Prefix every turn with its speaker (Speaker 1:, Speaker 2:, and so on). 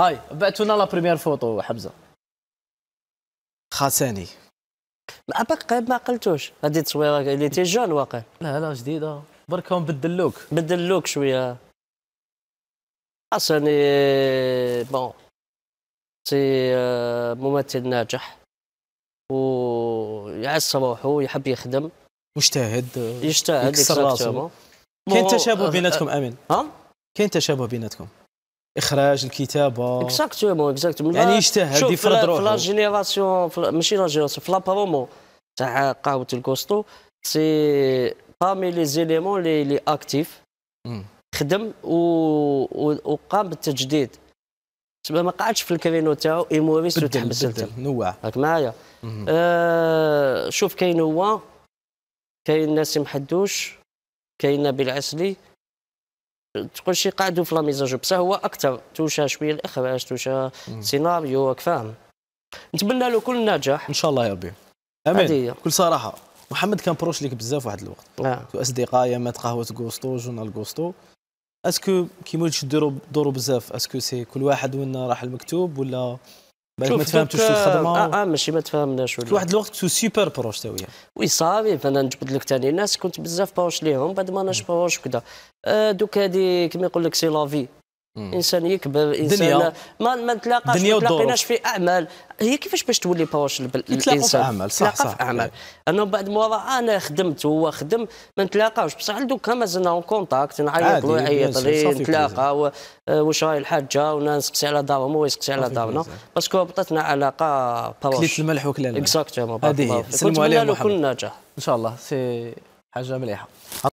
Speaker 1: هاي بعتونا لا بريمير فوتو حمزه خاساني ما بقى ما عقلتوش هذه التصويره اللي تي جون واقع لا لا جديده برك هو بدل لوك بدل لوك شويه خاساني بون سي آه، ممثل ناجح ويعس روحو يحب يخدم مجتهد يجتهد يكسر راسه كاين تشابه بيناتكم امين ها كاين تشابه بيناتكم اخراج الكتابه اكزاكتومون اكزاكتومون يعني يجتهد يفرض روحه في لا جينيراسيون ماشي لا جينيراسيون في لا برومو تاع قهوه الكوستو سي بامي لي زيليمون لي لي اكتيف خدم و... وقام بالتجديد تسمى ما قعدش في الكرينو تاعو ايموريست وتحبس نوع راك معايا آه شوف كاين هو كاين ناسي محدوش كاين نبيل عسلي تقول شي قاعدو في لا ميزاجو بصح هو اكثر توشى شويه الاخراج توشى سيناريو راك فاهم نتمنى له كل النجاح ان شاء الله يا ربي امين بكل صراحه محمد كان بروش ليك بزاف واحد الوقت آه. اصدقاء مات قهوه غوستو جورنال غوستو اسكو كيما تشدوا دورو بزاف اسكو سي كل واحد وين راح المكتوب ولا ما تفهمتوش الخدمه آه،, اه, ماشي ما تفهمناش في واحد الوقت كنتو سوبر بروش تاويا وي صافي فانا نجبد لك ثاني الناس كنت بزاف باوش ليهم بعد ما ناش باوش وكذا آه، دوك هادي كما يقول لك سي لافي انسان يكبر انسان ما ما نتلاقاش ما تلاقيناش في اعمال هي كيفاش باش تولي باوش الانسان في اعمال صح صح في اعمال إيه. انا بعد مورا انا خدمت هو خدم ما نتلاقاوش بصح دوكا مازلنا اون كونتاكت نعيط له يعيط لي نتلاقاو واش راهي الحاجه وانا نسقسي على دارهم هو يسقسي على دارنا باسكو ربطتنا علاقه باوش كليت الملح وكلا الملح اكزاكتومون هذه هي سلموا له كل نجاح ان شاء الله سي حاجه مليحه